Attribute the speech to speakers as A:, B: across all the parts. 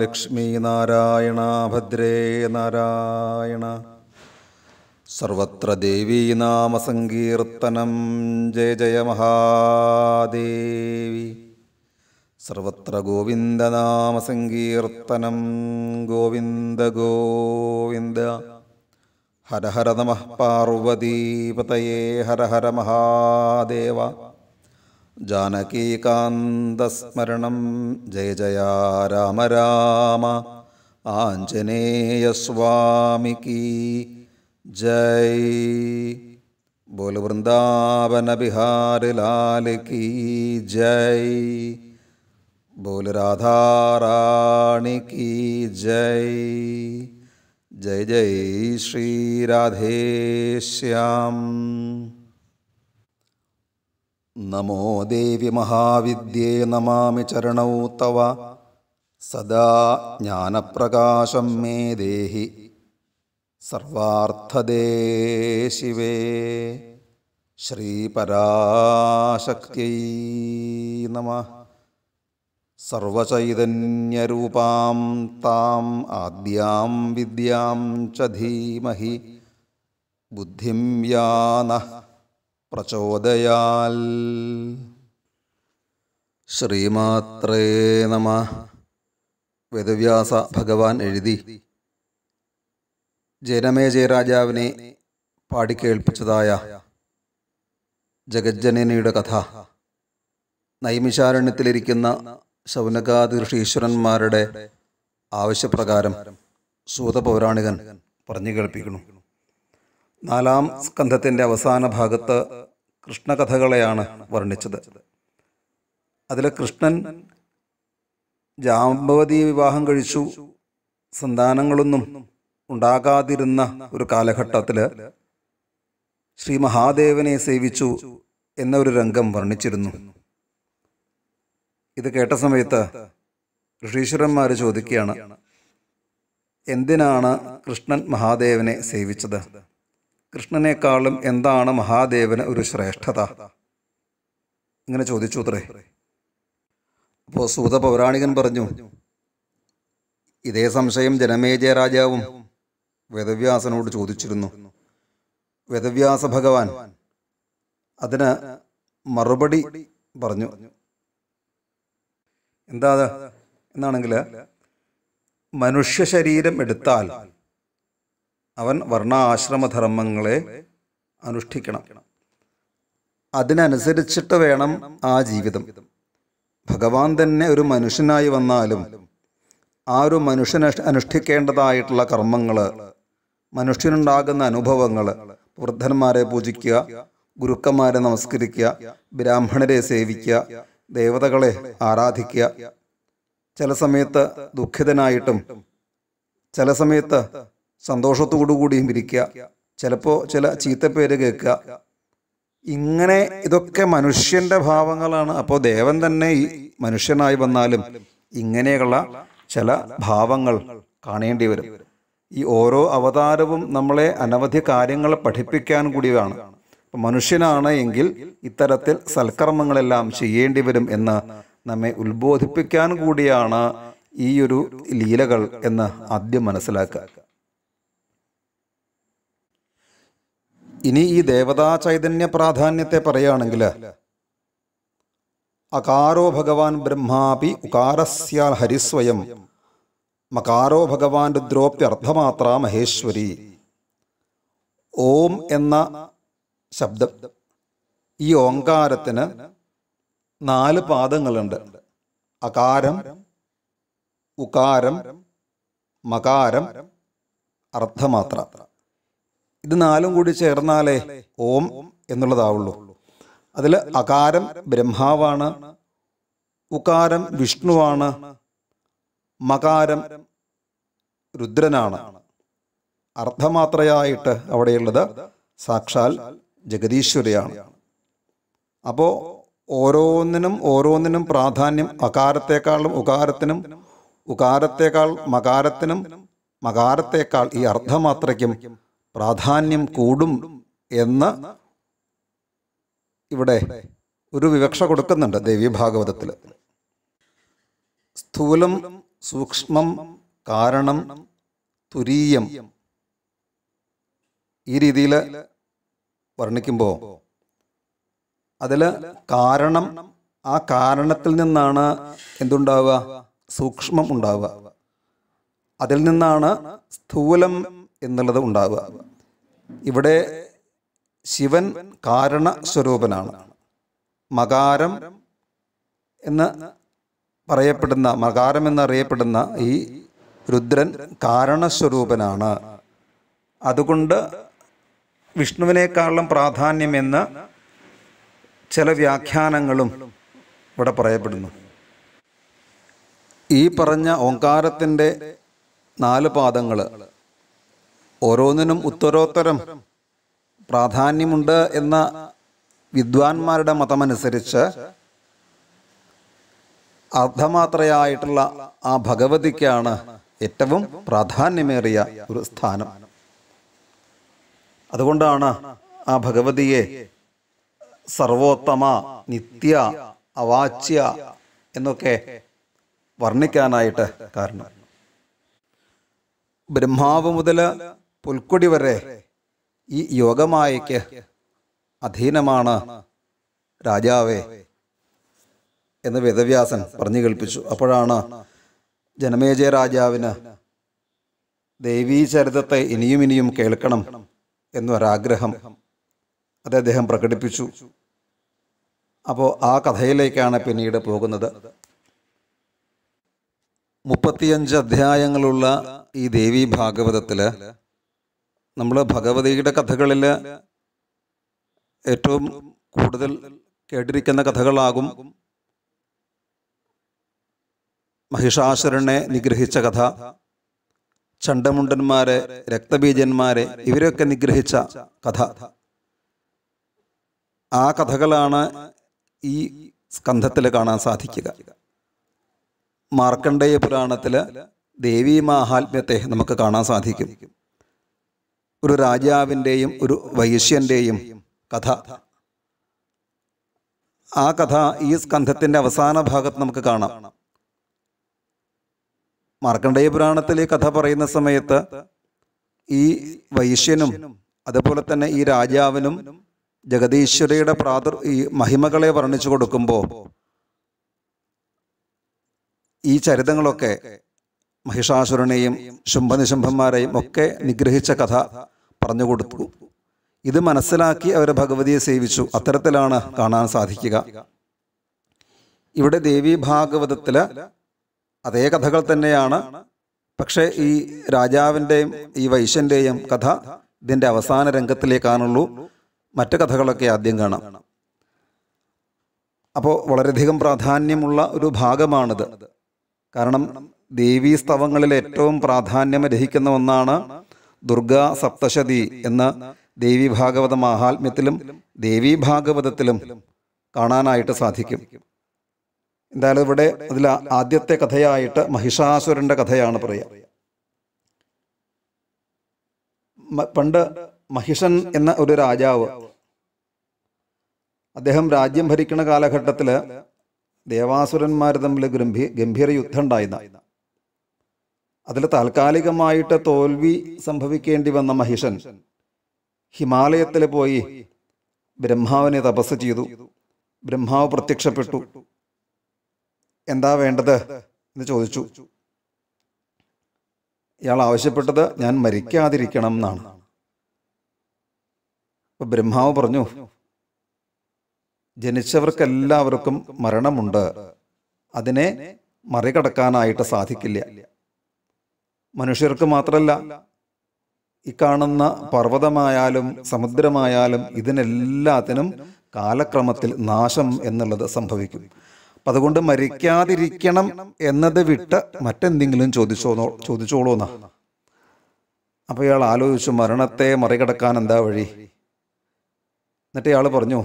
A: ലക്ഷ്മി നാരായണ ഭദ്രേ നാരായണ സർവത്ര നാമ ദേവീനാമസങ്കീർത്തനം ജയ ജയ മഹാദേവി സർവത്ര ഗോവിന്ദനാമസങ്കീർത്തനം ഗോവിന്ദ ഗോവിന്ദ ഹരഹര നമഃ പാർവതീപതയേ ഹര ഹര മഹാദേവ जानकीकान्दस्मरणं जय जया राम राम आञ्जनेयस्वामि की जय बोल वृंदावन बिहार लाल की जय बोल राधा रानी की जय जय जय श्री राधे श्याम नमो देवि महाविद्ये नमामि चरणौ तव सदा ज्ञानप्रकाशं मे देहि सर्वार्थदे शिवे श्रीपराशक्त्यै नमः सर्वचैतन्यरूपां ताम् आद्यां विद्यां च धीमहि बुद्धिं नः പ്രചോദയാൽ ശ്രീമാത്രേ നമ വേദവ്യാസ ഭഗവാൻ എഴുതി ജനമേജയരാജാവിനെ പാടിക്കേൾപ്പിച്ചതായ ജഗജ്ജനനിയുടെ കഥ നൈമിശാരണ്യത്തിലിരിക്കുന്ന ശൗനകാതി ഋഷീശ്വരന്മാരുടെ ആവശ്യപ്രകാരം സൂതപൗരാണികൻ പറഞ്ഞു കേൾപ്പിക്കുന്നു നാലാം സ്കന്ധത്തിൻ്റെ അവസാന ഭാഗത്ത് കൃഷ്ണകഥകളെയാണ് വർണ്ണിച്ചത് അതിൽ കൃഷ്ണൻ ജാമ്പവതി വിവാഹം കഴിച്ചു സന്താനങ്ങളൊന്നും ഉണ്ടാകാതിരുന്ന ഒരു കാലഘട്ടത്തിൽ ശ്രീ മഹാദേവനെ സേവിച്ചു എന്ന ഒരു രംഗം വർണ്ണിച്ചിരുന്നു ഇത് കേട്ട സമയത്ത് ഋഷീശ്വരന്മാർ ചോദിക്കുകയാണ് എന്തിനാണ് കൃഷ്ണൻ മഹാദേവനെ സേവിച്ചത് കൃഷ്ണനേക്കാളും എന്താണ് മഹാദേവന് ഒരു ശ്രേഷ്ഠത ഇങ്ങനെ ചോദിച്ചു അത്രേ അപ്പോൾ സൂത പൗരാണികൻ പറഞ്ഞു ഇതേ സംശയം ജനമേജയ രാജാവും വേദവ്യാസനോട് ചോദിച്ചിരുന്നു വേദവ്യാസ ഭഗവാൻ അതിന് മറുപടി പറഞ്ഞു എന്താ എന്നാണെങ്കിൽ മനുഷ്യ ശരീരം എടുത്താൽ അവൻ വർണ്ണാശ്രമധർമ്മങ്ങളെ അനുഷ്ഠിക്കണം അതിനനുസരിച്ചിട്ട് വേണം ആ ജീവിതം ഭഗവാൻ തന്നെ ഒരു മനുഷ്യനായി വന്നാലും ആ ഒരു മനുഷ്യൻ അനുഷ്ഠിക്കേണ്ടതായിട്ടുള്ള കർമ്മങ്ങൾ മനുഷ്യനുണ്ടാകുന്ന അനുഭവങ്ങൾ വൃദ്ധന്മാരെ പൂജിക്കുക ഗുരുക്കന്മാരെ നമസ്കരിക്കുക ബ്രാഹ്മണരെ സേവിക്കുക ദേവതകളെ ആരാധിക്കുക ചില സമയത്ത് ദുഃഖിതനായിട്ടും ചില സമയത്ത് സന്തോഷത്തോടു കൂടിയും ഇരിക്കുക ചിലപ്പോൾ ചില ചീത്തപ്പേര് കേൾക്കുക ഇങ്ങനെ ഇതൊക്കെ മനുഷ്യൻ്റെ ഭാവങ്ങളാണ് അപ്പോൾ ദേവൻ തന്നെ ഈ മനുഷ്യനായി വന്നാലും ഇങ്ങനെയുള്ള ചില ഭാവങ്ങൾ കാണേണ്ടി വരും ഈ ഓരോ അവതാരവും നമ്മളെ അനവധി കാര്യങ്ങൾ പഠിപ്പിക്കാൻ കൂടിയാണ് മനുഷ്യനാണ് എങ്കിൽ ഇത്തരത്തിൽ സൽക്കർമ്മങ്ങളെല്ലാം ചെയ്യേണ്ടി വരും എന്ന് നമ്മെ ഉത്ബോധിപ്പിക്കാൻ കൂടിയാണ് ഈ ഒരു ലീലകൾ എന്ന് ആദ്യം മനസ്സിലാക്കുക ഇനി ഈ ദേവതാ ചൈതന്യ പ്രാധാന്യത്തെ പറയുകയാണെങ്കിൽ അകാരോ ഭഗവാൻ ബ്രഹ്മാപി ഉകാരസ്യാൽ ഹരിസ്വയം മകാരോ ഭഗവാൻ രുദ്രോപ്യർത്ഥമാത്ര മഹേശ്വരി ഓം എന്ന ശബ്ദം ഈ ഓങ്കാരത്തിന് നാല് പാദങ്ങളുണ്ട് അകാരം ഉകാരം മകാരം അർത്ഥമാത്ര ഇത് നാലും കൂടി ചേർന്നാലേ ഓം എന്നുള്ളതാവുള്ളൂ അതിൽ അകാരം ബ്രഹ്മാവാണ് ഉകാരം വിഷ്ണുവാണ് മകാരം രുദ്രനാണ് അർത്ഥമാത്രയായിട്ട് അവിടെയുള്ളത് സാക്ഷാൽ ജഗദീശ്വരയാണ് അപ്പോൾ ഓരോന്നിനും ഓരോന്നിനും പ്രാധാന്യം അകാരത്തെക്കാളും ഉകാരത്തിനും ഉകാരത്തെക്കാൾ മകാരത്തിനും മകാരത്തേക്കാൾ ഈ അർദ്ധമാത്രയ്ക്കും പ്രാധാന്യം കൂടും എന്ന് ഇവിടെ ഒരു വിവക്ഷ കൊടുക്കുന്നുണ്ട് ദേവി ഭാഗവതത്തിൽ സ്ഥൂലം സൂക്ഷ്മം കാരണം തുരീയം ഈ രീതിയിൽ വർണ്ണിക്കുമ്പോൾ അതിൽ കാരണം ആ കാരണത്തിൽ നിന്നാണ് എന്തുണ്ടാവുക സൂക്ഷ്മം ഉണ്ടാവുക അതിൽ നിന്നാണ് സ്ഥൂലം എന്നുള്ളത് ഉണ്ടാവുക ഇവിടെ ശിവൻ കാരണ സ്വരൂപനാണ് മകാരം എന്ന് പറയപ്പെടുന്ന മകാരം എന്നറിയപ്പെടുന്ന ഈ രുദ്രൻ കാരണസ്വരൂപനാണ് അതുകൊണ്ട് വിഷ്ണുവിനേക്കാളും പ്രാധാന്യമെന്ന് ചില വ്യാഖ്യാനങ്ങളും ഇവിടെ പറയപ്പെടുന്നു ഈ പറഞ്ഞ ഓങ്കാരത്തിൻ്റെ നാല് പാദങ്ങൾ ഓരോന്നിനും ഉത്തരോത്തരം പ്രാധാന്യമുണ്ട് എന്ന വിദ്വാൻമാരുടെ മതമനുസരിച്ച് അർദ്ധമാത്രയായിട്ടുള്ള ആ ഭഗവതിക്കാണ് ഏറ്റവും പ്രാധാന്യമേറിയ ഒരു സ്ഥാനം അതുകൊണ്ടാണ് ആ ഭഗവതിയെ സർവോത്തമ നിത്യ അവാച്യ എന്നൊക്കെ വർണ്ണിക്കാനായിട്ട് കാരണം ബ്രഹ്മാവ് മുതൽ പുൽക്കൊടി വരെ ഈ യോഗമായക്ക് അധീനമാണ് രാജാവേ എന്ന് വേദവ്യാസൻ പറഞ്ഞു കേൾപ്പിച്ചു അപ്പോഴാണ് ജനമേജയ രാജാവിന് ദേവീചരിതത്തെ ഇനിയും ഇനിയും കേൾക്കണം എന്നൊരാഗ്രഹം അത് അദ്ദേഹം പ്രകടിപ്പിച്ചു അപ്പോൾ ആ കഥയിലേക്കാണ് പിന്നീട് പോകുന്നത് മുപ്പത്തിയഞ്ച് അധ്യായങ്ങളുള്ള ഈ ദേവി ഭാഗവതത്തിൽ നമ്മൾ ഭഗവതിയുടെ കഥകളിൽ ഏറ്റവും കൂടുതൽ കേട്ടിരിക്കുന്ന കഥകളാകും മഹിഷാസുരനെ നിഗ്രഹിച്ച കഥ ചണ്ടമുണ്ടന്മാരെ രക്തബീജന്മാരെ ഇവരെയൊക്കെ നിഗ്രഹിച്ച കഥ ആ കഥകളാണ് ഈ സ്കന്ധത്തിൽ കാണാൻ സാധിക്കുക മാർക്കണ്ഡേയ പുരാണത്തിൽ ദേവീ മാഹാത്മ്യത്തെ നമുക്ക് കാണാൻ സാധിക്കും ഒരു രാജാവിൻ്റെയും ഒരു വൈശ്യൻ്റെയും കഥ ആ കഥ ഈ സ്കന്ധത്തിൻ്റെ അവസാന ഭാഗത്ത് നമുക്ക് കാണാം മാർക്കണ്ഡേയ പുരാണത്തിൽ ഈ കഥ പറയുന്ന സമയത്ത് ഈ വൈശ്യനും അതുപോലെ തന്നെ ഈ രാജാവിനും ജഗതീശ്വരയുടെ പ്രാതർ ഈ മഹിമകളെ വർണ്ണിച്ചു കൊടുക്കുമ്പോൾ ഈ ചരിതങ്ങളൊക്കെ മഹിഷാസുരനെയും ശുംഭനിശുംഭന്മാരെയും ഒക്കെ നിഗ്രഹിച്ച കഥ പറഞ്ഞു കൊടുത്തു ഇത് മനസ്സിലാക്കി അവർ ഭഗവതിയെ സേവിച്ചു അത്തരത്തിലാണ് കാണാൻ സാധിക്കുക ഇവിടെ ദേവി ഭാഗവതത്തിൽ അതേ കഥകൾ തന്നെയാണ് പക്ഷേ ഈ രാജാവിൻ്റെയും ഈ വൈശ്യൻ്റെയും കഥ ഇതിൻ്റെ അവസാന രംഗത്തിലേ കാണുള്ളൂ മറ്റു കഥകളൊക്കെ ആദ്യം കാണാം അപ്പോൾ വളരെയധികം പ്രാധാന്യമുള്ള ഒരു ഭാഗമാണിത് കാരണം സ്തവങ്ങളിൽ ഏറ്റവും പ്രാധാന്യം രഹിക്കുന്ന ഒന്നാണ് ദുർഗാ സപ്തശതി എന്ന് ദേവി ഭാഗവത മഹാത്മ്യത്തിലും ദേവീ ഭാഗവതത്തിലും കാണാനായിട്ട് സാധിക്കും എന്തായാലും ഇവിടെ അതിൽ ആദ്യത്തെ കഥയായിട്ട് മഹിഷാസുരൻ്റെ കഥയാണ് പറയുക പണ്ട് മഹിഷൻ എന്ന ഒരു രാജാവ് അദ്ദേഹം രാജ്യം ഭരിക്കുന്ന കാലഘട്ടത്തിൽ ദേവാസുരന്മാർ തമ്മിൽ ഗംഭീര യുദ്ധം ഉണ്ടായിരുന്നു അതിൽ താൽക്കാലികമായിട്ട് തോൽവി സംഭവിക്കേണ്ടി വന്ന മഹിഷൻ ഹിമാലയത്തിൽ പോയി ബ്രഹ്മാവിനെ തപസ് ചെയ്തു ബ്രഹ്മാവ് പ്രത്യക്ഷപ്പെട്ടു എന്താ വേണ്ടത് എന്ന് ചോദിച്ചു ഇയാൾ ആവശ്യപ്പെട്ടത് ഞാൻ മരിക്കാതിരിക്കണം എന്നാണ് അപ്പൊ ബ്രഹ്മാവ് പറഞ്ഞു ജനിച്ചവർക്കെല്ലാവർക്കും മരണമുണ്ട് അതിനെ മറികടക്കാനായിട്ട് സാധിക്കില്ല മനുഷ്യർക്ക് മാത്രമല്ല ഈ കാണുന്ന പർവ്വതമായാലും സമുദ്രമായാലും ഇതിനെല്ലാത്തിനും കാലക്രമത്തിൽ നാശം എന്നുള്ളത് സംഭവിക്കും അപ്പം അതുകൊണ്ട് മരിക്കാതിരിക്കണം എന്നത് വിട്ട് മറ്റെന്തെങ്കിലും ചോദിച്ചോന്നോ ചോദിച്ചോളൂന്നാ അപ്പോൾ ഇയാൾ ആലോചിച്ചു മരണത്തെ മറികടക്കാൻ എന്താ വഴി എന്നിട്ട് ഇയാൾ പറഞ്ഞു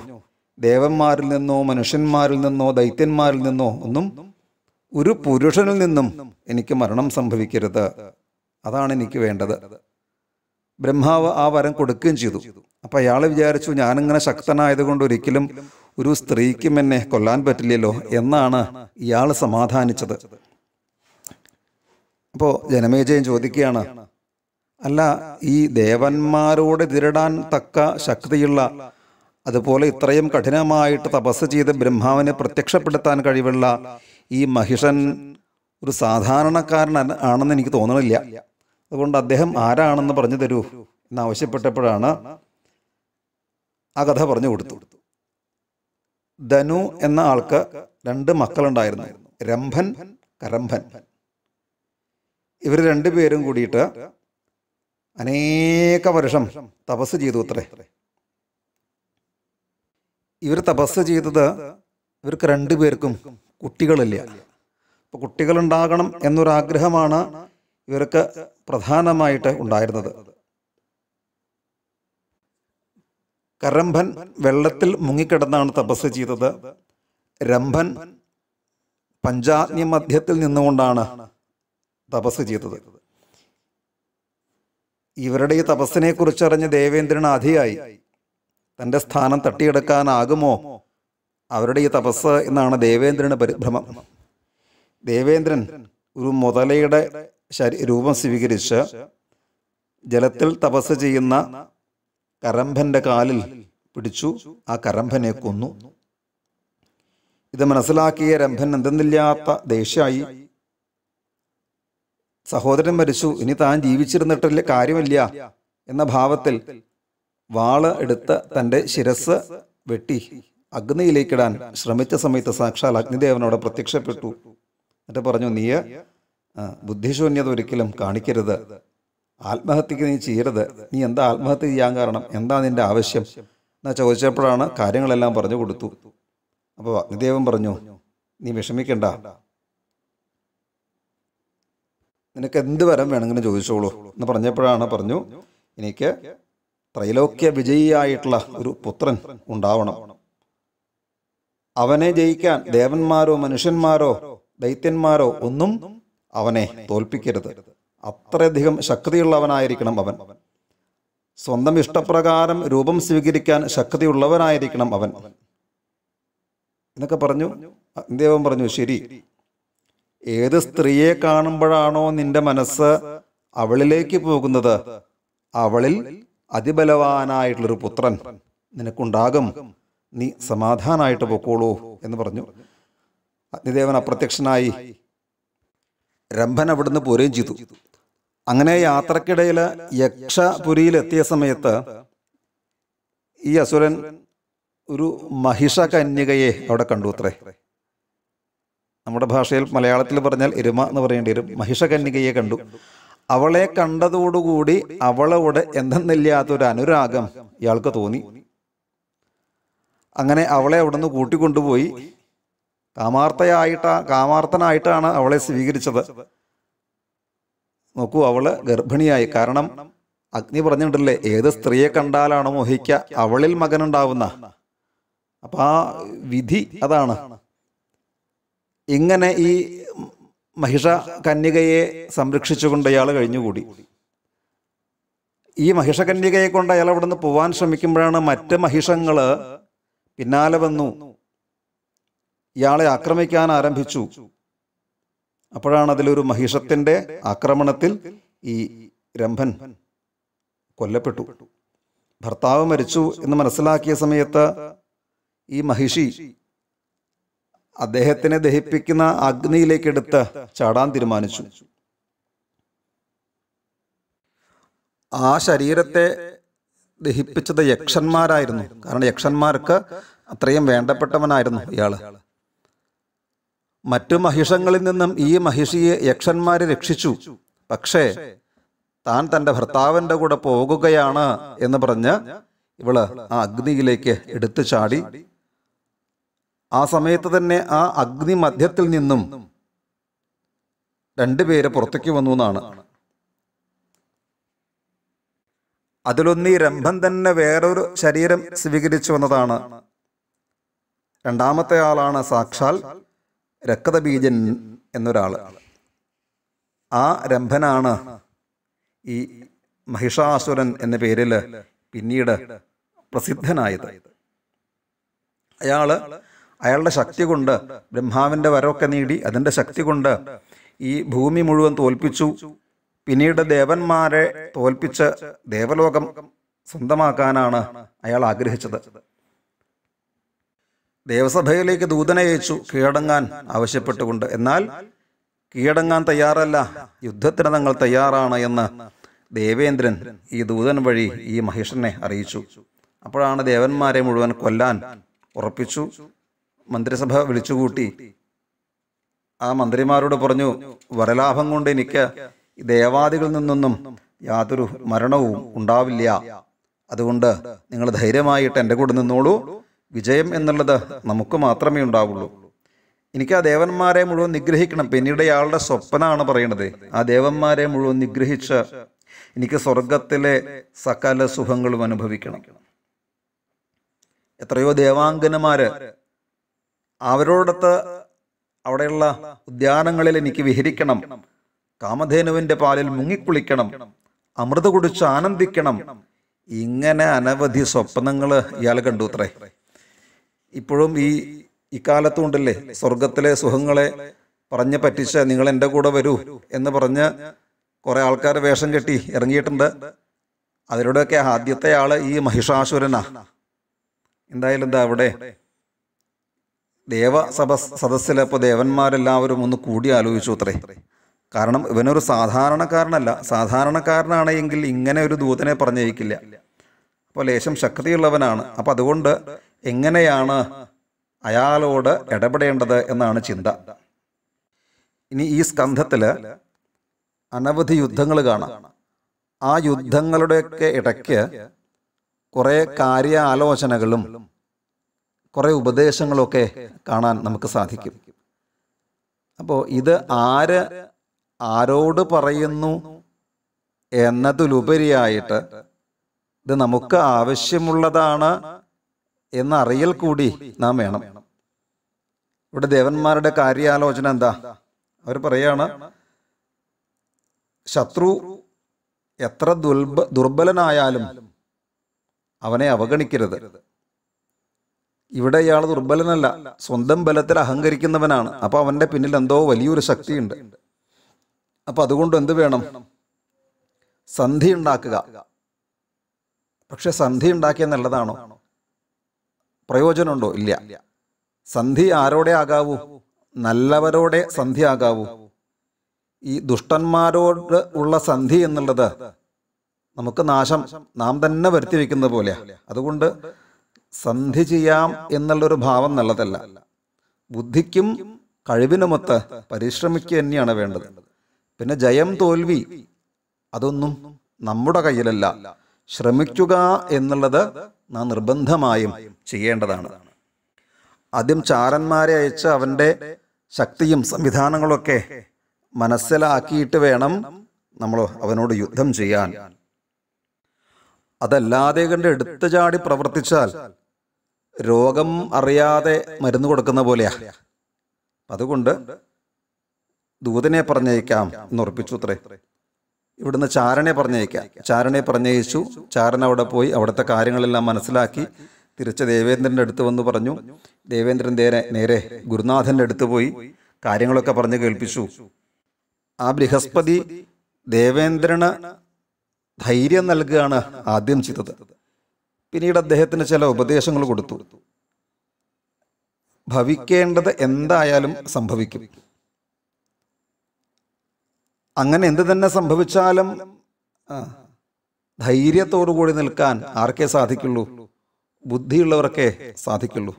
A: ദേവന്മാരിൽ നിന്നോ മനുഷ്യന്മാരിൽ നിന്നോ ദൈത്യന്മാരിൽ നിന്നോ ഒന്നും ഒരു പുരുഷനിൽ നിന്നും എനിക്ക് മരണം സംഭവിക്കരുത് അതാണ് എനിക്ക് വേണ്ടത് ബ്രഹ്മാവ് ആ വരം കൊടുക്കുകയും ചെയ്തു അപ്പം അയാൾ വിചാരിച്ചു ഞാനിങ്ങനെ ശക്തനായതുകൊണ്ട് ഒരിക്കലും ഒരു സ്ത്രീക്കും എന്നെ കൊല്ലാൻ പറ്റില്ലല്ലോ എന്നാണ് ഇയാൾ സമാധാനിച്ചത് അപ്പോൾ ജനമേജയൻ ചോദിക്കുകയാണ് അല്ല ഈ ദേവന്മാരോട് എതിരിടാൻ തക്ക ശക്തിയുള്ള അതുപോലെ ഇത്രയും കഠിനമായിട്ട് തപസ് ചെയ്ത് ബ്രഹ്മാവിനെ പ്രത്യക്ഷപ്പെടുത്താൻ കഴിവുള്ള ഈ മഹിഷൻ ഒരു സാധാരണക്കാരൻ ആണെന്ന് എനിക്ക് തോന്നണില്ല അതുകൊണ്ട് അദ്ദേഹം ആരാണെന്ന് പറഞ്ഞു തരൂ എന്നാവശ്യപ്പെട്ടപ്പോഴാണ് ആ കഥ പറഞ്ഞു കൊടുത്തു ധനു എന്ന ആൾക്ക് രണ്ട് മക്കളുണ്ടായിരുന്നു രംഭൻ കരംഭൻ ഇവർ രണ്ടുപേരും കൂടിയിട്ട് അനേക വർഷം തപസ് ചെയ്തു അത്രേ ഇവർ തപസ് ചെയ്തത് ഇവർക്ക് രണ്ടുപേർക്കും കുട്ടികളില്ല അപ്പോൾ കുട്ടികളുണ്ടാകണം എന്നൊരാഗ്രഹമാണ് ഇവർക്ക് പ്രധാനമായിട്ട് ഉണ്ടായിരുന്നത് കരംഭൻ വെള്ളത്തിൽ മുങ്ങിക്കിടന്നാണ് തപസ് ചെയ്തത് രംഭൻ പഞ്ചാഗ്നി മധ്യത്തിൽ നിന്നുകൊണ്ടാണ് തപസ് ചെയ്തത് ഇവരുടെ ഈ തപസ്സിനെ കുറിച്ചറിഞ്ഞ് ദേവേന്ദ്രൻ ആധിയായി തൻ്റെ സ്ഥാനം തട്ടിയെടുക്കാനാകുമോ അവരുടെ ഈ തപസ് എന്നാണ് ദേവേന്ദ്രന് പരിഭ്രമം ദേവേന്ദ്രൻ ഒരു മുതലയുടെ രൂപം സ്വീകരിച്ച് ജലത്തിൽ തപസ് ചെയ്യുന്ന കരംഭന്റെ കാലിൽ പിടിച്ചു ആ കരംഭനെ കൊന്നു ഇത് മനസ്സിലാക്കിയ രംഭൻ എന്തെന്നില്ലാത്ത ദേഷ്യായി സഹോദരൻ മരിച്ചു ഇനി താൻ ജീവിച്ചിരുന്നിട്ടില്ല കാര്യമില്ല എന്ന ഭാവത്തിൽ വാള് എടുത്ത് തൻ്റെ ശിരസ് വെട്ടി അഗ്നിയിലേക്കിടാൻ ശ്രമിച്ച സമയത്ത് സാക്ഷാൽ അഗ്നിദേവനോട് പ്രത്യക്ഷപ്പെട്ടു എന്നിട്ട് പറഞ്ഞു നീയ ബുദ്ധിശൂന്യത ഒരിക്കലും കാണിക്കരുത് ആത്മഹത്യക്ക് നീ ചെയ്യരുത് നീ എന്താ ആത്മഹത്യ ചെയ്യാൻ കാരണം എന്താ നിൻ്റെ ആവശ്യം എന്നാൽ ചോദിച്ചപ്പോഴാണ് കാര്യങ്ങളെല്ലാം പറഞ്ഞു കൊടുത്തു അപ്പോൾ അഗ്നിദേവൻ പറഞ്ഞു നീ വിഷമിക്കണ്ട നിനക്ക് എന്ത് വരം വേണമെങ്കിലും ചോദിച്ചോളൂ എന്ന് പറഞ്ഞപ്പോഴാണ് പറഞ്ഞു എനിക്ക് ത്രൈലോക്യ വിജയിയായിട്ടുള്ള ഒരു പുത്രൻ ഉണ്ടാവണം അവനെ ജയിക്കാൻ ദേവന്മാരോ മനുഷ്യന്മാരോ ദൈത്യന്മാരോ ഒന്നും അവനെ തോൽപ്പിക്കരുത് അത്രയധികം ശക്തിയുള്ളവനായിരിക്കണം അവൻ സ്വന്തം ഇഷ്ടപ്രകാരം രൂപം സ്വീകരിക്കാൻ ശക്തിയുള്ളവനായിരിക്കണം അവൻ എന്നൊക്കെ പറഞ്ഞു അഗ്നിദേവൻ പറഞ്ഞു ശരി ഏത് സ്ത്രീയെ കാണുമ്പോഴാണോ നിന്റെ മനസ്സ് അവളിലേക്ക് പോകുന്നത് അവളിൽ അതിബലവാനായിട്ടുള്ളൊരു പുത്രൻ നിനക്കുണ്ടാകും നീ സമാധാനായിട്ട് പൊക്കോളൂ എന്ന് പറഞ്ഞു അഗ്നിദേവൻ അപ്രത്യക്ഷനായി രംഭൻ അവിടുന്ന് പോരുകയും ചെയ്തു അങ്ങനെ യാത്രക്കിടയിൽ യക്ഷപുരിയിലെത്തിയ സമയത്ത് ഈ അസുരൻ ഒരു മഹിഷ കന്യകയെ അവിടെ കണ്ടു അത്രേ നമ്മുടെ ഭാഷയിൽ മലയാളത്തിൽ പറഞ്ഞാൽ എരുമ എന്ന് പറയേണ്ടി വരും മഹിഷ കന്യകയെ കണ്ടു അവളെ കണ്ടതോടുകൂടി അവളോടെ എന്തെന്നില്ലാത്തൊരു അനുരാഗം ഇയാൾക്ക് തോന്നി അങ്ങനെ അവളെ അവിടുന്ന് കൂട്ടിക്കൊണ്ടുപോയി കാമാർത്ഥയായിട്ട കാമാർത്ഥനായിട്ടാണ് അവളെ സ്വീകരിച്ചത് നോക്കൂ അവള് ഗർഭിണിയായി കാരണം അഗ്നി പറഞ്ഞിട്ടില്ലേ ഏത് സ്ത്രീയെ കണ്ടാലാണ് മോഹിക്ക അവളിൽ മകനുണ്ടാവുന്ന അപ്പൊ ആ വിധി അതാണ് ഇങ്ങനെ ഈ മഹിഷ കന്യകയെ സംരക്ഷിച്ചുകൊണ്ട് ഇയാൾ കഴിഞ്ഞുകൂടി ഈ മഹിഷ കന്യകയെ കൊണ്ട് അയാൾ അവിടെ നിന്ന് പോവാൻ ശ്രമിക്കുമ്പോഴാണ് മറ്റ് മഹിഷങ്ങള് പിന്നാലെ വന്നു ഇയാളെ ആക്രമിക്കാൻ ആരംഭിച്ചു അപ്പോഴാണ് അതിലൊരു മഹിഷത്തിൻ്റെ ആക്രമണത്തിൽ ഈ രംഭൻ കൊല്ലപ്പെട്ടു ഭർത്താവ് മരിച്ചു എന്ന് മനസ്സിലാക്കിയ സമയത്ത് ഈ മഹിഷി അദ്ദേഹത്തിനെ ദഹിപ്പിക്കുന്ന എടുത്ത് ചാടാൻ തീരുമാനിച്ചു ആ ശരീരത്തെ ദഹിപ്പിച്ചത് യക്ഷന്മാരായിരുന്നു കാരണം യക്ഷന്മാർക്ക് അത്രയും വേണ്ടപ്പെട്ടവനായിരുന്നു ഇയാള് മറ്റു മഹിഷങ്ങളിൽ നിന്നും ഈ മഹിഷിയെ യക്ഷന്മാരെ രക്ഷിച്ചു പക്ഷേ താൻ തൻ്റെ ഭർത്താവിൻ്റെ കൂടെ പോകുകയാണ് എന്ന് പറഞ്ഞ് ഇവള് ആ അഗ്നിയിലേക്ക് എടുത്തു ചാടി ആ സമയത്ത് തന്നെ ആ അഗ്നി മധ്യത്തിൽ നിന്നും രണ്ടുപേരെ പുറത്തേക്ക് വന്നു എന്നാണ് അതിലൊന്ന് ഈ രംഭൻ തന്നെ വേറൊരു ശരീരം സ്വീകരിച്ചു വന്നതാണ് രണ്ടാമത്തെ ആളാണ് സാക്ഷാൽ രക്തബീജൻ എന്നൊരാൾ ആ രംഭനാണ് ഈ മഹിഷാസുരൻ എന്ന പേരിൽ പിന്നീട് പ്രസിദ്ധനായത് അയാൾ അയാളുടെ ശക്തി കൊണ്ട് ബ്രഹ്മാവിൻ്റെ വരവൊക്കെ നേടി അതിൻ്റെ ശക്തി കൊണ്ട് ഈ ഭൂമി മുഴുവൻ തോൽപ്പിച്ചു പിന്നീട് ദേവന്മാരെ തോൽപ്പിച്ച് ദേവലോകം സ്വന്തമാക്കാനാണ് അയാൾ ആഗ്രഹിച്ചത് ദേവസഭയിലേക്ക് ദൂതനയച്ചു കീഴടങ്ങാൻ ആവശ്യപ്പെട്ടുകൊണ്ട് എന്നാൽ കീഴടങ്ങാൻ തയ്യാറല്ല യുദ്ധത്തിന് തങ്ങൾ തയ്യാറാണ് എന്ന് ദേവേന്ദ്രൻ ഈ ദൂതൻ വഴി ഈ മഹേഷനെ അറിയിച്ചു അപ്പോഴാണ് ദേവന്മാരെ മുഴുവൻ കൊല്ലാൻ ഉറപ്പിച്ചു മന്ത്രിസഭ വിളിച്ചുകൂട്ടി ആ മന്ത്രിമാരോട് പറഞ്ഞു വരലാഭം കൊണ്ട് എനിക്ക് ദേവാദികളിൽ നിന്നൊന്നും യാതൊരു മരണവും ഉണ്ടാവില്ല അതുകൊണ്ട് നിങ്ങൾ ധൈര്യമായിട്ട് എൻ്റെ കൂടെ നിന്നോളൂ വിജയം എന്നുള്ളത് നമുക്ക് മാത്രമേ ഉണ്ടാവുള്ളൂ എനിക്ക് ആ ദേവന്മാരെ മുഴുവൻ നിഗ്രഹിക്കണം പിന്നീട് അയാളുടെ സ്വപ്നമാണ് പറയണത് ആ ദേവന്മാരെ മുഴുവൻ നിഗ്രഹിച്ച് എനിക്ക് സ്വർഗത്തിലെ സകല സുഖങ്ങളും അനുഭവിക്കണം എത്രയോ ദേവാംഗനമാര് അവരോടത്ത് അവിടെയുള്ള ഉദ്യാനങ്ങളിൽ എനിക്ക് വിഹരിക്കണം കാമധേനുവിന്റെ പാലിൽ മുങ്ങിക്കുളിക്കണം അമൃത് കുടിച്ച് ആനന്ദിക്കണം ഇങ്ങനെ അനവധി സ്വപ്നങ്ങൾ ഇയാൾ കണ്ടു ഇപ്പോഴും ഈ ഇക്കാലത്തും ഉണ്ടല്ലേ സ്വർഗത്തിലെ സുഖങ്ങളെ പറഞ്ഞ് പറ്റിച്ച നിങ്ങൾ എൻ്റെ കൂടെ വരൂ എന്ന് പറഞ്ഞ് കുറേ ആൾക്കാർ വേഷം കെട്ടി ഇറങ്ങിയിട്ടുണ്ട് അതിലൂടെയൊക്കെ ആദ്യത്തെ ആള് ഈ മഹിഷാസുരനാ എന്തായാലും എന്താ അവിടെ ദേവസഭ സദസ്സിൽ അപ്പോൾ ദേവന്മാരെല്ലാവരും ഒന്ന് കൂടി ആലോചിച്ചു അത്രേ കാരണം ഇവനൊരു സാധാരണക്കാരനല്ല സാധാരണക്കാരനാണെങ്കിൽ ഇങ്ങനെ ഒരു ദൂതനെ പറഞ്ഞയക്കില്ല അപ്പോൾ ലേശം ശക്തിയുള്ളവനാണ് അപ്പോൾ അതുകൊണ്ട് എങ്ങനെയാണ് അയാളോട് ഇടപെടേണ്ടത് എന്നാണ് ചിന്ത ഇനി ഈ സ്കന്ധത്തിൽ അനവധി യുദ്ധങ്ങൾ കാണാം ആ യുദ്ധങ്ങളുടെയൊക്കെ ഇടയ്ക്ക് കുറേ കാര്യാലോചനകളും കുറേ ഉപദേശങ്ങളൊക്കെ കാണാൻ നമുക്ക് സാധിക്കും അപ്പോൾ ഇത് ആര് ആരോട് പറയുന്നു എന്നതിലുപരിയായിട്ട് ഇത് നമുക്ക് ആവശ്യമുള്ളതാണ് എന്ന അറിയൽ കൂടി നാം വേണം ഇവിടെ ദേവന്മാരുടെ കാര്യാലോചന എന്താ അവർ പറയാണ് ശത്രു എത്ര ദുർബ ദുർബലനായാലും അവനെ അവഗണിക്കരുത് ഇവിടെ ഇയാൾ ദുർബലനല്ല സ്വന്തം ബലത്തിൽ അഹങ്കരിക്കുന്നവനാണ് അപ്പോൾ അവൻ്റെ പിന്നിൽ എന്തോ വലിയൊരു ശക്തിയുണ്ട് അപ്പോൾ അതുകൊണ്ട് എന്ത് വേണം സന്ധി ഉണ്ടാക്കുക പക്ഷെ സന്ധി നല്ലതാണോ പ്രയോജനമുണ്ടോ ഇല്ല സന്ധി ആരോടെ ആകാവൂ നല്ലവരോടെ സന്ധി ആകാവൂ ഈ ദുഷ്ടന്മാരോട് ഉള്ള സന്ധി എന്നുള്ളത് നമുക്ക് നാശം നാം തന്നെ വരുത്തി വെക്കുന്ന പോലെയാ അതുകൊണ്ട് സന്ധി ചെയ്യാം എന്നുള്ളൊരു ഭാവം നല്ലതല്ല ബുദ്ധിക്കും കഴിവിനുമൊത്ത് പരിശ്രമിക്കുക തന്നെയാണ് വേണ്ടത് പിന്നെ ജയം തോൽവി അതൊന്നും നമ്മുടെ കയ്യിലല്ല ശ്രമിക്കുക എന്നുള്ളത് നാം നിർബന്ധമായും ചെയ്യേണ്ടതാണ് ആദ്യം ചാരന്മാരെ അയച്ച് അവൻ്റെ ശക്തിയും സംവിധാനങ്ങളൊക്കെ മനസ്സിലാക്കിയിട്ട് വേണം നമ്മൾ അവനോട് യുദ്ധം ചെയ്യാൻ അതല്ലാതെ കണ്ട് എടുത്തു ചാടി പ്രവർത്തിച്ചാൽ രോഗം അറിയാതെ മരുന്ന് കൊടുക്കുന്ന പോലെയാ അതുകൊണ്ട് ദൂതനെ പറഞ്ഞേക്കാം എന്ന് ഉറപ്പിച്ചു അത്രേ ഇവിടുന്ന് ചാരനെ പറഞ്ഞയക്കാം ചാരനെ പറഞ്ഞയച്ചു ചാരൻ അവിടെ പോയി അവിടുത്തെ കാര്യങ്ങളെല്ലാം മനസ്സിലാക്കി തിരിച്ച് ദേവേന്ദ്രൻ്റെ അടുത്ത് വന്ന് പറഞ്ഞു ദേവേന്ദ്രൻ നേരെ നേരെ ഗുരുനാഥൻ്റെ അടുത്ത് പോയി കാര്യങ്ങളൊക്കെ പറഞ്ഞ് കേൾപ്പിച്ചു ആ ബൃഹസ്പതി ദേവേന്ദ്രന് ധൈര്യം നൽകുകയാണ് ആദ്യം ചെയ്തത് പിന്നീട് അദ്ദേഹത്തിന് ചില ഉപദേശങ്ങൾ കൊടുത്തു ഭവിക്കേണ്ടത് എന്തായാലും സംഭവിക്കും അങ്ങനെ എന്ത് തന്നെ സംഭവിച്ചാലും ധൈര്യത്തോടു കൂടി നിൽക്കാൻ ആർക്കേ സാധിക്കുള്ളൂ ബുദ്ധിയുള്ളവർക്കേ സാധിക്കുള്ളൂ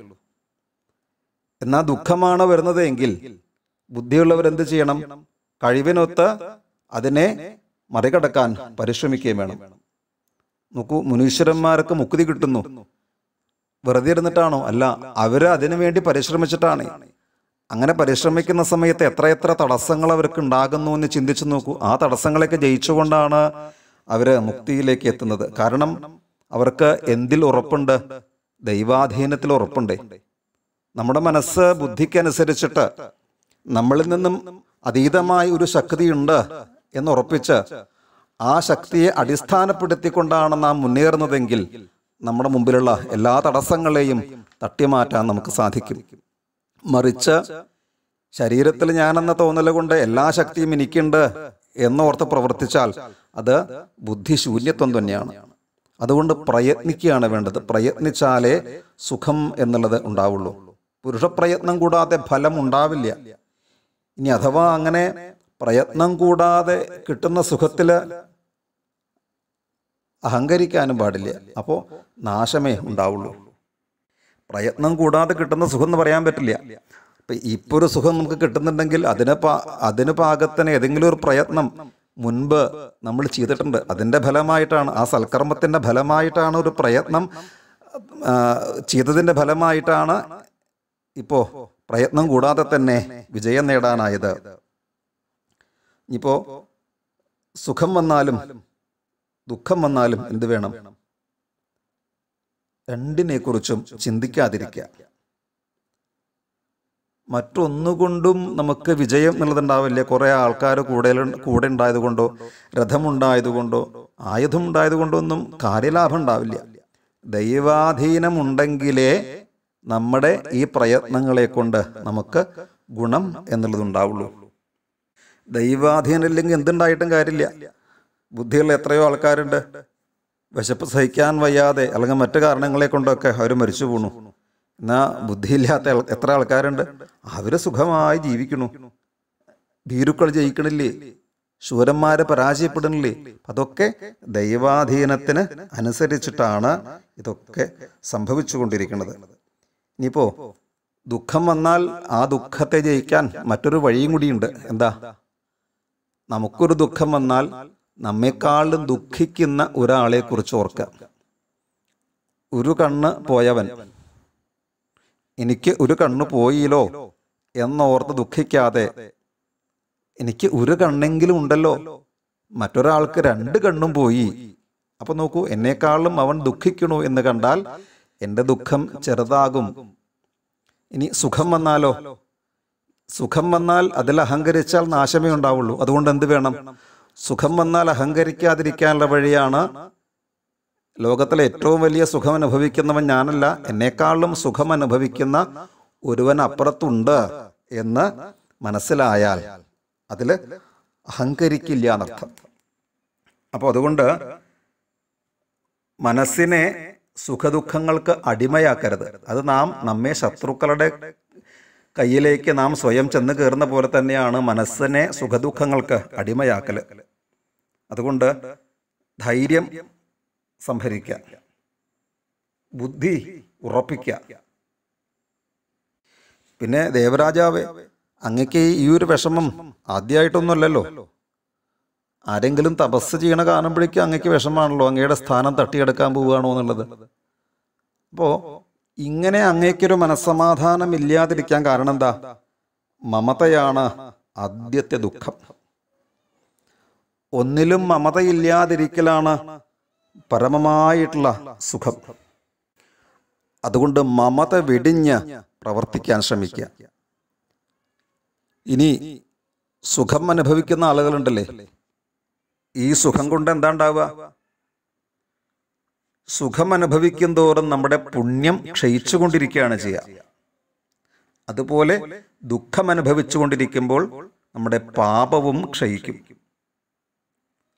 A: എന്നാൽ ദുഃഖമാണ് വരുന്നത് എങ്കിൽ ബുദ്ധിയുള്ളവരെന്ത് ചെയ്യണം കഴിവിനൊത്ത് അതിനെ മറികടക്കാൻ പരിശ്രമിക്കുകയും വേണം നോക്കൂ മുനീശ്വരന്മാർക്ക് മുക്തി കിട്ടുന്നു വെറുതെ ഇരുന്നിട്ടാണോ അല്ല അവര് അതിനു വേണ്ടി പരിശ്രമിച്ചിട്ടാണ് അങ്ങനെ പരിശ്രമിക്കുന്ന സമയത്ത് എത്രയെത്ര തടസ്സങ്ങൾ അവർക്ക് ഉണ്ടാകുന്നു എന്ന് ചിന്തിച്ചു നോക്കൂ ആ തടസ്സങ്ങളൊക്കെ ജയിച്ചുകൊണ്ടാണ് അവർ മുക്തിയിലേക്ക് എത്തുന്നത് കാരണം അവർക്ക് എന്തിൽ ഉറപ്പുണ്ട് ദൈവാധീനത്തിൽ ഉറപ്പുണ്ട് നമ്മുടെ മനസ്സ് ബുദ്ധിക്കനുസരിച്ചിട്ട് നമ്മളിൽ നിന്നും അതീതമായ ഒരു ശക്തിയുണ്ട് ഉറപ്പിച്ച് ആ ശക്തിയെ അടിസ്ഥാനപ്പെടുത്തിക്കൊണ്ടാണ് നാം മുന്നേറുന്നതെങ്കിൽ നമ്മുടെ മുമ്പിലുള്ള എല്ലാ തടസ്സങ്ങളെയും തട്ടിമാറ്റാൻ നമുക്ക് സാധിക്കും മറിച്ച് ശരീരത്തിൽ ഞാനെന്ന തോന്നൽ കൊണ്ട് എല്ലാ ശക്തിയും എനിക്കുണ്ട് എന്നോർത്ത് പ്രവർത്തിച്ചാൽ അത് ബുദ്ധിശൂന്യത്വം തന്നെയാണ് അതുകൊണ്ട് പ്രയത്നിക്കുകയാണ് വേണ്ടത് പ്രയത്നിച്ചാലേ സുഖം എന്നുള്ളത് ഉണ്ടാവുള്ളൂ പുരുഷപ്രയത്നം കൂടാതെ ഫലം ഉണ്ടാവില്ല ഇനി അഥവാ അങ്ങനെ പ്രയത്നം കൂടാതെ കിട്ടുന്ന സുഖത്തിൽ അഹങ്കരിക്കാനും പാടില്ല അപ്പോൾ നാശമേ ഉണ്ടാവുള്ളൂ പ്രയത്നം കൂടാതെ കിട്ടുന്ന സുഖം എന്ന് പറയാൻ പറ്റില്ല ഇപ്പം ഇപ്പോൾ ഒരു സുഖം നമുക്ക് കിട്ടുന്നുണ്ടെങ്കിൽ അതിന് പാ അതിന് പാകത്തിന് ഏതെങ്കിലും ഒരു പ്രയത്നം മുൻപ് നമ്മൾ ചെയ്തിട്ടുണ്ട് അതിൻ്റെ ഫലമായിട്ടാണ് ആ സൽക്കർമ്മത്തിൻ്റെ ഫലമായിട്ടാണ് ഒരു പ്രയത്നം ചെയ്തതിൻ്റെ ഫലമായിട്ടാണ് ഇപ്പോൾ പ്രയത്നം കൂടാതെ തന്നെ വിജയം നേടാനായത് ഇപ്പോൾ സുഖം വന്നാലും ദുഃഖം വന്നാലും എന്ത് വേണം രണ്ടിനെക്കുറിച്ചും ചിന്തിക്കാതിരിക്കുക മറ്റൊന്നുകൊണ്ടും നമുക്ക് വിജയം എന്നുള്ളതുണ്ടാവില്ല കുറേ ആൾക്കാർ കൂടെ കൂടെ ഉണ്ടായതുകൊണ്ടോ രഥമുണ്ടായതുകൊണ്ടോ ആയുധം ഉണ്ടായതുകൊണ്ടൊന്നും ഒന്നും കാര്യലാഭം ഉണ്ടാവില്ല ദൈവാധീനമുണ്ടെങ്കിലേ നമ്മുടെ ഈ പ്രയത്നങ്ങളെ കൊണ്ട് നമുക്ക് ഗുണം എന്നുള്ളതുണ്ടാവുള്ളൂ ദൈവാധീനം ഇല്ലെങ്കിൽ എന്തുണ്ടായിട്ടും കാര്യമില്ല ബുദ്ധിയുള്ള എത്രയോ ആൾക്കാരുണ്ട് വിശപ്പ് സഹിക്കാൻ വയ്യാതെ അല്ലെങ്കിൽ മറ്റു കാരണങ്ങളെ കൊണ്ടൊക്കെ അവർ മരിച്ചു പോണു എന്നാ ബുദ്ധിയില്ലാത്ത എത്ര ആൾക്കാരുണ്ട് അവര് സുഖമായി ജീവിക്കണു ഭീരുക്കൾ ജയിക്കണില്ലേ ശൂരന്മാരെ പരാജയപ്പെടണില്ലേ അതൊക്കെ ദൈവാധീനത്തിന് അനുസരിച്ചിട്ടാണ് ഇതൊക്കെ സംഭവിച്ചു കൊണ്ടിരിക്കുന്നത് ഇനിയിപ്പോ ദുഃഖം വന്നാൽ ആ ദുഃഖത്തെ ജയിക്കാൻ മറ്റൊരു വഴിയും കൂടിയുണ്ട് എന്താ നമുക്കൊരു ദുഃഖം വന്നാൽ നമ്മെക്കാളും ദുഃഖിക്കുന്ന ഒരാളെക്കുറിച്ച് ഓർക്കുക ഒരു കണ്ണ് പോയവൻ എനിക്ക് ഒരു കണ്ണ് പോയില്ലോ എന്നോർത്ത് ദുഃഖിക്കാതെ എനിക്ക് ഒരു കണ്ണെങ്കിലും ഉണ്ടല്ലോ മറ്റൊരാൾക്ക് രണ്ട് കണ്ണും പോയി അപ്പൊ നോക്കൂ എന്നെക്കാളും അവൻ ദുഃഖിക്കണു എന്ന് കണ്ടാൽ എൻ്റെ ദുഃഖം ചെറുതാകും ഇനി സുഖം വന്നാലോ സുഖം വന്നാൽ അതിൽ അഹങ്കരിച്ചാൽ നാശമേ ഉണ്ടാവുള്ളൂ അതുകൊണ്ട് എന്ത് വേണം സുഖം വന്നാൽ അഹങ്കരിക്കാതിരിക്കാനുള്ള വഴിയാണ് ലോകത്തിലെ ഏറ്റവും വലിയ സുഖം അനുഭവിക്കുന്നവൻ ഞാനല്ല എന്നെക്കാളും സുഖം അനുഭവിക്കുന്ന ഒരുവൻ അപ്പുറത്തുണ്ട് എന്ന് മനസ്സിലായാൽ അതിൽ അഹങ്കരിക്കില്ല എന്നർത്ഥം അപ്പോൾ അതുകൊണ്ട് മനസ്സിനെ സുഖദുഃഖങ്ങൾക്ക് അടിമയാക്കരുത് അത് നാം നമ്മെ ശത്രുക്കളുടെ കയ്യിലേക്ക് നാം സ്വയം ചെന്ന് കയറുന്ന പോലെ തന്നെയാണ് മനസ്സിനെ സുഖദുഃഖങ്ങൾക്ക് അടിമയാക്കൽ അതുകൊണ്ട് ധൈര്യം സംഭരിക്കുക ബുദ്ധി ഉറപ്പിക്കുക പിന്നെ ദേവരാജാവേ അങ്ങക്ക് ഈ ഒരു വിഷമം ആദ്യമായിട്ടൊന്നുമല്ലല്ലോ ആരെങ്കിലും തപസ് ചെയ്യണ കാണുമ്പോഴേക്കും അങ്ങക്ക് വിഷമാണല്ലോ അങ്ങയുടെ സ്ഥാനം തട്ടിയെടുക്കാൻ പോവുകയാണോ എന്നുള്ളത് അപ്പോൾ ഇങ്ങനെ അങ്ങേക്കൊരു മനസ്സമാധാനം ഇല്ലാതിരിക്കാൻ കാരണം എന്താ മമതയാണ് ആദ്യത്തെ ദുഃഖം ഒന്നിലും മമതയില്ലാതിരിക്കലാണ് പരമമായിട്ടുള്ള സുഖം അതുകൊണ്ട് മമത വെടിഞ്ഞ് പ്രവർത്തിക്കാൻ ശ്രമിക്കുക ഇനി സുഖം അനുഭവിക്കുന്ന ആളുകളുണ്ടല്ലേ ഈ സുഖം കൊണ്ട് എന്താ ഉണ്ടാവുക സുഖം അനുഭവിക്കും തോറും നമ്മുടെ പുണ്യം ക്ഷയിച്ചുകൊണ്ടിരിക്കുകയാണ് ചെയ്യുക അതുപോലെ ദുഃഖം അനുഭവിച്ചുകൊണ്ടിരിക്കുമ്പോൾ നമ്മുടെ പാപവും ക്ഷയിക്കും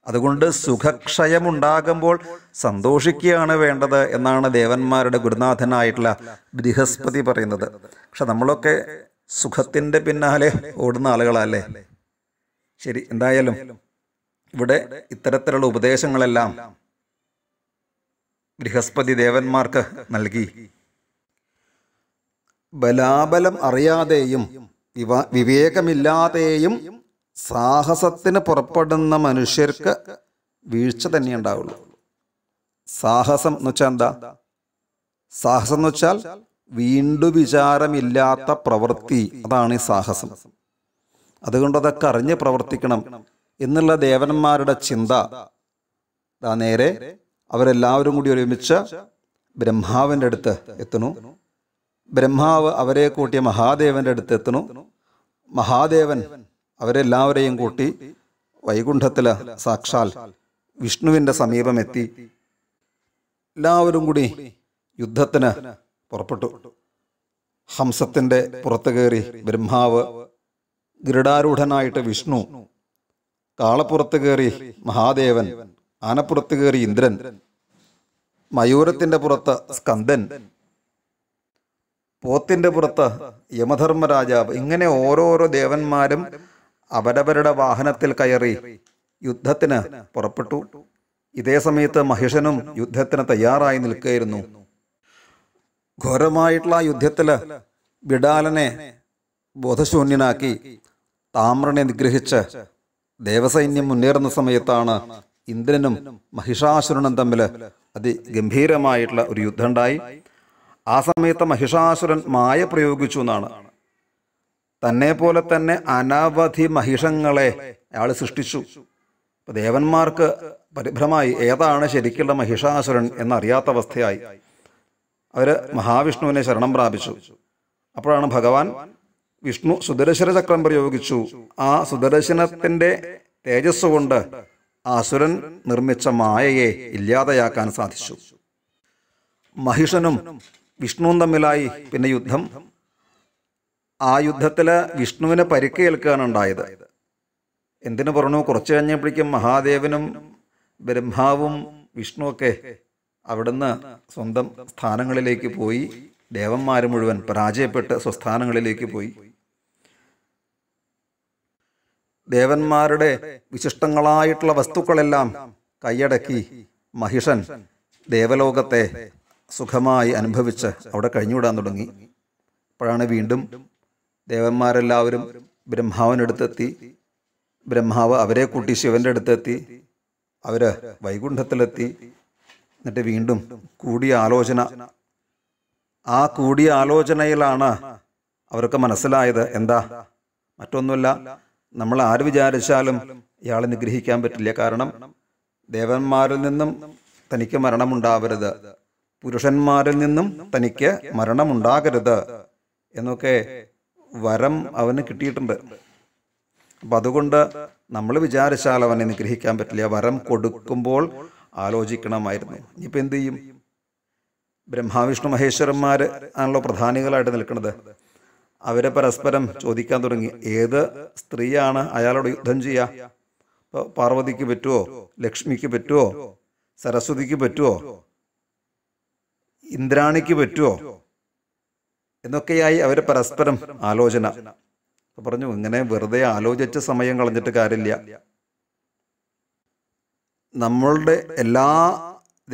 A: അതുകൊണ്ട് സുഖക്ഷയമുണ്ടാകുമ്പോൾ സന്തോഷിക്കുകയാണ് വേണ്ടത് എന്നാണ് ദേവന്മാരുടെ ഗുരുനാഥനായിട്ടുള്ള ബൃഹസ്പതി പറയുന്നത് പക്ഷെ നമ്മളൊക്കെ സുഖത്തിൻ്റെ പിന്നാലെ ഓടുന്ന ആളുകളല്ലേ ശരി എന്തായാലും ഇവിടെ ഇത്തരത്തിലുള്ള ഉപദേശങ്ങളെല്ലാം ബൃഹസ്പതി ദേവന്മാർക്ക് നൽകി ബലാബലം അറിയാതെയും വിവാ വിവേകമില്ലാതെയും സാഹസത്തിന് പുറപ്പെടുന്ന മനുഷ്യർക്ക് വീഴ്ച തന്നെ ഉണ്ടാവുള്ളൂ സാഹസം എന്ന് വെച്ചാൽ എന്താ സാഹസം എന്ന് വെച്ചാൽ വീണ്ടു വിചാരമില്ലാത്ത പ്രവൃത്തി അതാണ് ഈ സാഹസം അതുകൊണ്ട് അതൊക്കെ അറിഞ്ഞ് പ്രവർത്തിക്കണം എന്നുള്ള ദേവന്മാരുടെ ചിന്ത നേരെ അവരെല്ലാവരും കൂടി ഒരുമിച്ച് ബ്രഹ്മാവിൻ്റെ അടുത്ത് എത്തുന്നു ബ്രഹ്മാവ് അവരെ കൂട്ടിയ മഹാദേവന്റെ അടുത്ത് എത്തുന്നു മഹാദേവൻ അവരെല്ലാവരെയും കൂട്ടി വൈകുണ്ഠത്തിൽ സാക്ഷാൽ വിഷ്ണുവിൻ്റെ സമീപമെത്തി എല്ലാവരും കൂടി യുദ്ധത്തിന് പുറപ്പെട്ടു ഹംസത്തിൻ്റെ പുറത്തു കയറി ബ്രഹ്മാവ് ഗരുഡാരൂഢനായിട്ട് വിഷ്ണു കാളപ്പുറത്ത് കയറി മഹാദേവൻ ആനപ്പുറത്ത് കയറി ഇന്ദ്രൻ മയൂരത്തിൻ്റെ പുറത്ത് സ്കന്ദൻ പോത്തിൻ്റെ പുറത്ത് യമധർമ്മരാജാവ് ഇങ്ങനെ ഓരോരോ ദേവന്മാരും അവരവരുടെ വാഹനത്തിൽ കയറി യുദ്ധത്തിന് പുറപ്പെട്ടു ഇതേ സമയത്ത് മഹിഷനും യുദ്ധത്തിന് തയ്യാറായി നിൽക്കുകയായിരുന്നു ഘോരമായിട്ടുള്ള യുദ്ധത്തിൽ ബിഡാലനെ ബോധശൂന്യനാക്കി താമ്രനെ നിഗ്രഹിച്ച് ദേവസൈന്യം മുന്നേറുന്ന സമയത്താണ് ഇന്ദ്രനും മഹിഷാസുരനും തമ്മിൽ അതിഗംഭീരമായിട്ടുള്ള ഒരു യുദ്ധം ഉണ്ടായി ആ സമയത്ത് മഹിഷാസുരൻ മായ പ്രയോഗിച്ചു എന്നാണ് തന്നെ പോലെ തന്നെ അനവധി മഹിഷങ്ങളെ അയാൾ സൃഷ്ടിച്ചു ദേവന്മാർക്ക് പരിഭ്രമായി ഏതാണ് ശരിക്കുള്ള മഹിഷാസുരൻ എന്നറിയാത്ത അവസ്ഥയായി അവര് മഹാവിഷ്ണുവിനെ ശരണം പ്രാപിച്ചു അപ്പോഴാണ് ഭഗവാൻ വിഷ്ണു സുദർശന ചക്രം പ്രയോഗിച്ചു ആ സുദർശനത്തിന്റെ തേജസ് കൊണ്ട് അസുരൻ നിർമ്മിച്ച മായയെ ഇല്ലാതെയാക്കാൻ സാധിച്ചു മഹിഷനും വിഷ്ണുവും തമ്മിലായി പിന്നെ യുദ്ധം ആ യുദ്ധത്തിൽ വിഷ്ണുവിനെ പരിക്കേൽക്കുകയാണ് ഉണ്ടായത് എന്തിനു പറഞ്ഞു കുറച്ച് കഴിഞ്ഞപ്പോഴേക്കും മഹാദേവനും ബ്രഹ്മാവും വിഷ്ണുവൊക്കെ അവിടുന്ന് സ്വന്തം സ്ഥാനങ്ങളിലേക്ക് പോയി ദേവന്മാർ മുഴുവൻ പരാജയപ്പെട്ട് സ്വസ്ഥാനങ്ങളിലേക്ക് പോയി ദേവന്മാരുടെ വിശിഷ്ടങ്ങളായിട്ടുള്ള വസ്തുക്കളെല്ലാം കൈയടക്കി മഹിഷൻ ദേവലോകത്തെ സുഖമായി അനുഭവിച്ച് അവിടെ കഴിഞ്ഞുവിടാൻ തുടങ്ങി അപ്പോഴാണ് വീണ്ടും ദേവന്മാരെല്ലാവരും ബ്രഹ്മാവിനടുത്തെത്തി ബ്രഹ്മാവ് അവരെ കൂട്ടി ശിവൻ്റെ അടുത്തെത്തി അവർ വൈകുണ്ഠത്തിലെത്തി എന്നിട്ട് വീണ്ടും കൂടിയ ആലോചന ആ കൂടിയ ആലോചനയിലാണ് അവർക്ക് മനസ്സിലായത് എന്താ മറ്റൊന്നുമില്ല നമ്മൾ ആര് വിചാരിച്ചാലും ഇയാളെ നിഗ്രഹിക്കാൻ പറ്റില്ല കാരണം ദേവന്മാരിൽ നിന്നും തനിക്ക് മരണമുണ്ടാവരുത് പുരുഷന്മാരിൽ നിന്നും തനിക്ക് മരണമുണ്ടാകരുത് എന്നൊക്കെ വരം അവന് കിട്ടിയിട്ടുണ്ട് അപ്പം അതുകൊണ്ട് നമ്മൾ വിചാരിച്ചാൽ അവനെ നിഗ്രഹിക്കാൻ പറ്റില്ല വരം കൊടുക്കുമ്പോൾ ആലോചിക്കണമായിരുന്നു ഇനിയിപ്പോൾ എന്തു ചെയ്യും ബ്രഹ്മാവിഷ്ണു മഹേശ്വരന്മാർ ആണല്ലോ പ്രധാനികളായിട്ട് നിൽക്കുന്നത് അവരെ പരസ്പരം ചോദിക്കാൻ തുടങ്ങി ഏത് സ്ത്രീയാണ് അയാളോട് യുദ്ധം ചെയ്യുക ഇപ്പോൾ പാർവതിക്ക് പറ്റുമോ ലക്ഷ്മിക്ക് പറ്റുമോ സരസ്വതിക്ക് പറ്റുമോ ഇന്ദ്രാണിക്ക് പറ്റുമോ എന്നൊക്കെയായി അവർ പരസ്പരം ആലോചന പറഞ്ഞു ഇങ്ങനെ വെറുതെ ആലോചിച്ച സമയം കളഞ്ഞിട്ട് കാര്യമില്ല നമ്മളുടെ എല്ലാ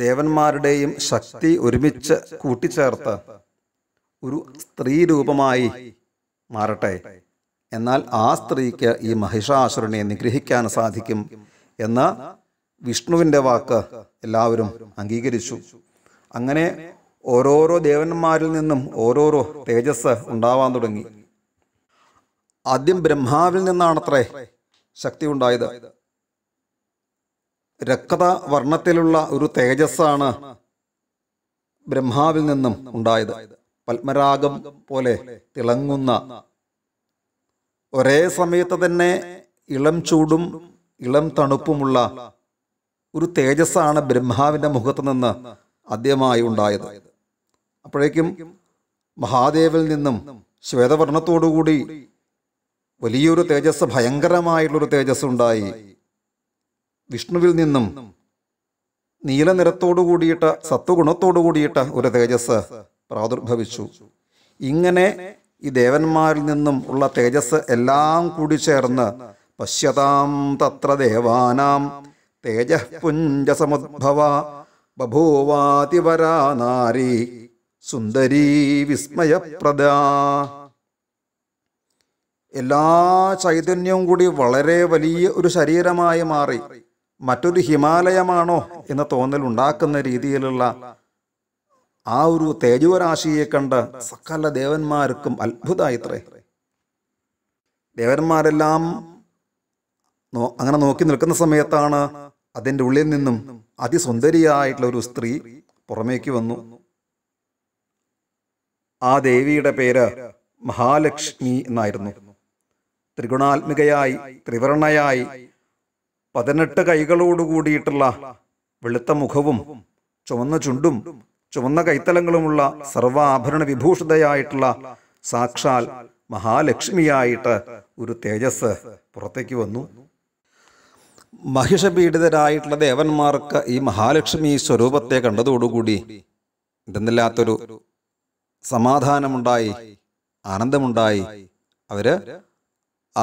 A: ദേവന്മാരുടെയും ശക്തി ഒരുമിച്ച് കൂട്ടിച്ചേർത്ത് ഒരു സ്ത്രീ രൂപമായി മാറട്ടെ എന്നാൽ ആ സ്ത്രീക്ക് ഈ മഹിഷാസുരനെ നിഗ്രഹിക്കാൻ സാധിക്കും എന്ന വിഷ്ണുവിൻ്റെ വാക്ക് എല്ലാവരും അംഗീകരിച്ചു അങ്ങനെ ഓരോരോ ദേവന്മാരിൽ നിന്നും ഓരോരോ തേജസ് ഉണ്ടാവാൻ തുടങ്ങി ആദ്യം ബ്രഹ്മാവിൽ നിന്നാണത്രേ ശക്തി ഉണ്ടായത് രക്ത വർണ്ണത്തിലുള്ള ഒരു തേജസ്സാണ് ബ്രഹ്മാവിൽ നിന്നും ഉണ്ടായത് പത്മരാഗം പോലെ തിളങ്ങുന്ന ഒരേ സമയത്ത് തന്നെ ഇളം ചൂടും ഇളം തണുപ്പുമുള്ള ഒരു തേജസ്സാണ് ബ്രഹ്മാവിൻ്റെ മുഖത്ത് നിന്ന് ആദ്യമായി ഉണ്ടായത് അപ്പോഴേക്കും മഹാദേവിൽ നിന്നും ശ്വേതവർണത്തോടുകൂടി വലിയൊരു തേജസ് ഭയങ്കരമായിട്ടുള്ളൊരു തേജസ് ഉണ്ടായി വിഷ്ണുവിൽ നിന്നും നീലനിരത്തോടു കൂടിയിട്ട സത്വഗുണത്തോടു കൂടിയിട്ട ഒരു തേജസ് പ്രാദുർഭവിച്ചു ഇങ്ങനെ ഈ ദേവന്മാരിൽ നിന്നും ഉള്ള തേജസ് എല്ലാം കൂടി ചേർന്ന് പശ്യതാം തത്ര ദേവാനാം തേജഃപുഞ്ചസമുദ്ഭവ ബഭൂവാതിവരാ നാരി സുന്ദരീ വിസ്മയപ്രദ എല്ലാ ചൈതന്യവും കൂടി വളരെ വലിയ ഒരു ശരീരമായി മാറി മറ്റൊരു ഹിമാലയമാണോ എന്ന തോന്നൽ ഉണ്ടാക്കുന്ന രീതിയിലുള്ള ആ ഒരു തേജോരാശിയെ കണ്ട് സകല ദേവന്മാർക്കും അത്ഭുതമായിത്രേ ദേവന്മാരെല്ലാം അങ്ങനെ നോക്കി നിൽക്കുന്ന സമയത്താണ് അതിൻ്റെ ഉള്ളിൽ നിന്നും അതിസുന്ദരിയായിട്ടുള്ള ഒരു സ്ത്രീ പുറമേക്ക് വന്നു ആ ദേവിയുടെ പേര് മഹാലക്ഷ്മി എന്നായിരുന്നു ത്രിഗുണാത്മികയായി ത്രിവർണയായി പതിനെട്ട് കൈകളോട് കൂടിയിട്ടുള്ള വെളുത്ത മുഖവും ചുവന്ന ചുണ്ടും ചുവന്ന കൈത്തലങ്ങളുമുള്ള സർവാഭരണ വിഭൂഷിതയായിട്ടുള്ള സാക്ഷാൽ മഹാലക്ഷ്മിയായിട്ട് ഒരു തേജസ് പുറത്തേക്ക് വന്നു മഹിഷപീഡിതരായിട്ടുള്ള ദേവന്മാർക്ക് ഈ മഹാലക്ഷ്മി സ്വരൂപത്തെ കണ്ടതോടുകൂടി എന്തെന്നില്ലാത്തൊരു സമാധാനമുണ്ടായി ആനന്ദമുണ്ടായി അവര്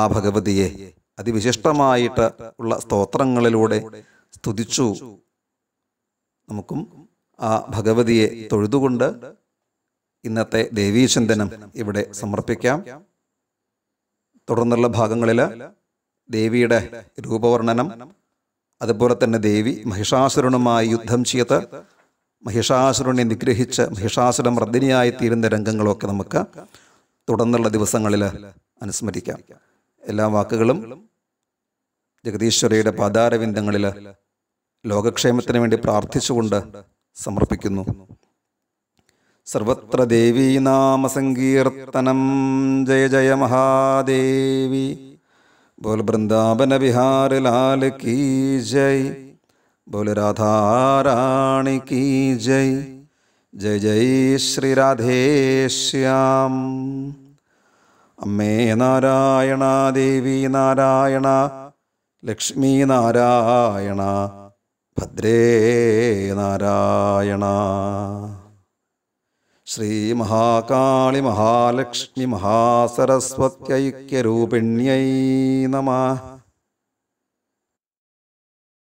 A: ആ ഭഗവതിയെ അതിവിശിഷ്ടമായിട്ട് ഉള്ള സ്തോത്രങ്ങളിലൂടെ സ്തുതിച്ചു നമുക്കും ആ ഭഗവതിയെ തൊഴുതുകൊണ്ട് ഇന്നത്തെ ദേവീചന്ദനം ഇവിടെ സമർപ്പിക്കാം തുടർന്നുള്ള ഭാഗങ്ങളിൽ ദേവിയുടെ രൂപവർണ്ണനം അതുപോലെ തന്നെ ദേവി മഹിഷാസുരനുമായി യുദ്ധം ചെയ്ത് മഹിഷാസുരനെ നിഗ്രഹിച്ച് മഹിഷാസുരം മർദ്ദിനിയായി തീരുന്ന രംഗങ്ങളൊക്കെ നമുക്ക് തുടർന്നുള്ള ദിവസങ്ങളിൽ അനുസ്മരിക്കാം എല്ലാ വാക്കുകളും ജഗദീശ്വരയുടെ പാതാരവിന്ദങ്ങളിൽ ലോകക്ഷേമത്തിന് വേണ്ടി പ്രാർത്ഥിച്ചുകൊണ്ട് സമർപ്പിക്കുന്നു സർവത്ര സങ്കീർത്തനം ജയ ജയ മഹാദേവി ബോൽ ബൃന്ദാവന വിഹാര ലാൽ കീ ജയ് ബോൽ രാധാരാണി കീ ജയ് ജയ ജയ് ശ്രീ രാധേശ്യാം അമ്മേ നാരായണ ദേവി നാരായണ ലക്ഷ്മി നാരായണ ഭദ്രേ നാരായണ ശ്രീ മഹാകാളി മഹാലക്ഷ്മി മഹാസരസ്വത്യൈക്യരൂപിണ്യൈ നമ